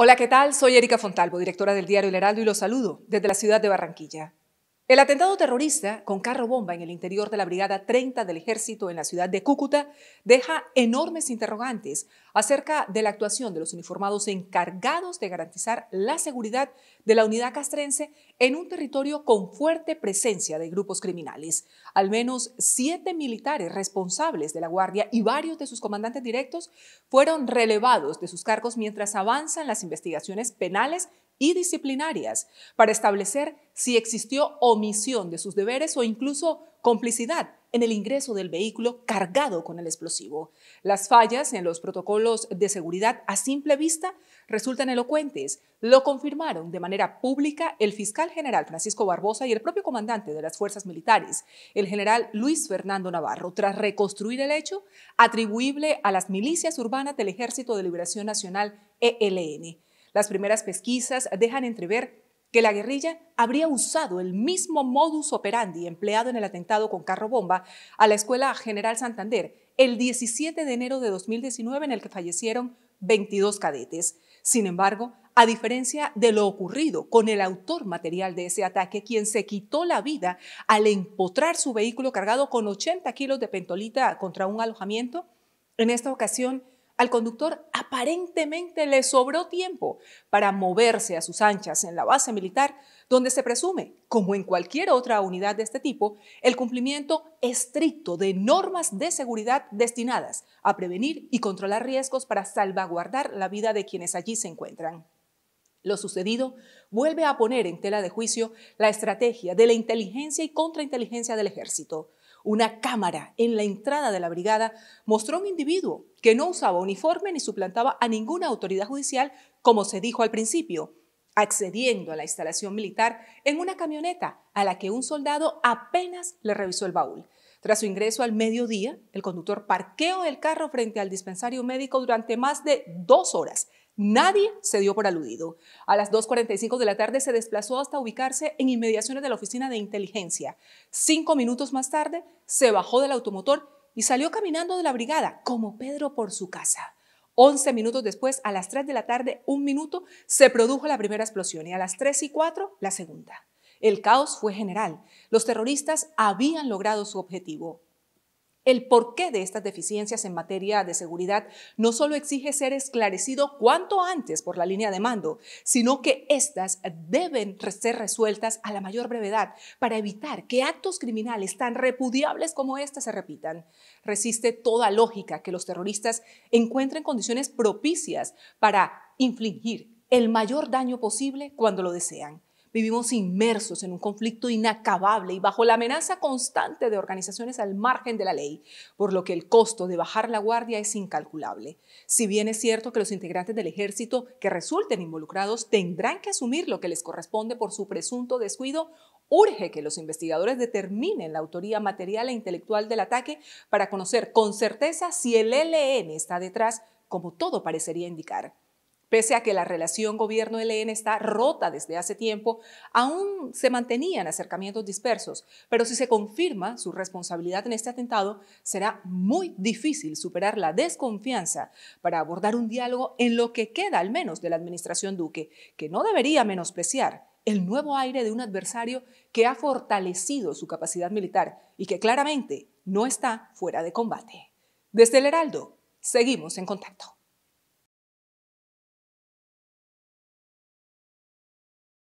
Hola, ¿qué tal? Soy Erika Fontalvo, directora del diario El Heraldo, y los saludo desde la ciudad de Barranquilla. El atentado terrorista con carro bomba en el interior de la Brigada 30 del Ejército en la ciudad de Cúcuta deja enormes interrogantes acerca de la actuación de los uniformados encargados de garantizar la seguridad de la unidad castrense en un territorio con fuerte presencia de grupos criminales. Al menos siete militares responsables de la Guardia y varios de sus comandantes directos fueron relevados de sus cargos mientras avanzan las investigaciones penales y disciplinarias para establecer si existió omisión de sus deberes o incluso complicidad en el ingreso del vehículo cargado con el explosivo. Las fallas en los protocolos de seguridad a simple vista resultan elocuentes. Lo confirmaron de manera pública el fiscal general Francisco Barbosa y el propio comandante de las fuerzas militares, el general Luis Fernando Navarro, tras reconstruir el hecho atribuible a las milicias urbanas del Ejército de Liberación Nacional ELN. Las primeras pesquisas dejan entrever que la guerrilla habría usado el mismo modus operandi empleado en el atentado con carro bomba a la Escuela General Santander el 17 de enero de 2019 en el que fallecieron 22 cadetes. Sin embargo, a diferencia de lo ocurrido con el autor material de ese ataque, quien se quitó la vida al empotrar su vehículo cargado con 80 kilos de pentolita contra un alojamiento, en esta ocasión al conductor aparentemente le sobró tiempo para moverse a sus anchas en la base militar, donde se presume, como en cualquier otra unidad de este tipo, el cumplimiento estricto de normas de seguridad destinadas a prevenir y controlar riesgos para salvaguardar la vida de quienes allí se encuentran. Lo sucedido vuelve a poner en tela de juicio la estrategia de la inteligencia y contrainteligencia del ejército, una cámara en la entrada de la brigada mostró un individuo que no usaba uniforme ni suplantaba a ninguna autoridad judicial, como se dijo al principio, accediendo a la instalación militar en una camioneta a la que un soldado apenas le revisó el baúl. Tras su ingreso al mediodía, el conductor parqueó el carro frente al dispensario médico durante más de dos horas Nadie se dio por aludido. A las 2.45 de la tarde se desplazó hasta ubicarse en inmediaciones de la oficina de inteligencia. Cinco minutos más tarde se bajó del automotor y salió caminando de la brigada, como Pedro por su casa. Once minutos después, a las 3 de la tarde, un minuto, se produjo la primera explosión y a las 3 y 4 la segunda. El caos fue general. Los terroristas habían logrado su objetivo. El porqué de estas deficiencias en materia de seguridad no solo exige ser esclarecido cuanto antes por la línea de mando, sino que éstas deben ser resueltas a la mayor brevedad para evitar que actos criminales tan repudiables como este se repitan. Resiste toda lógica que los terroristas encuentren condiciones propicias para infligir el mayor daño posible cuando lo desean vivimos inmersos en un conflicto inacabable y bajo la amenaza constante de organizaciones al margen de la ley, por lo que el costo de bajar la guardia es incalculable. Si bien es cierto que los integrantes del ejército que resulten involucrados tendrán que asumir lo que les corresponde por su presunto descuido, urge que los investigadores determinen la autoría material e intelectual del ataque para conocer con certeza si el e LN está detrás, como todo parecería indicar. Pese a que la relación gobierno ln está rota desde hace tiempo, aún se mantenían acercamientos dispersos, pero si se confirma su responsabilidad en este atentado, será muy difícil superar la desconfianza para abordar un diálogo en lo que queda al menos de la administración Duque, que no debería menospreciar el nuevo aire de un adversario que ha fortalecido su capacidad militar y que claramente no está fuera de combate. Desde el Heraldo, seguimos en contacto.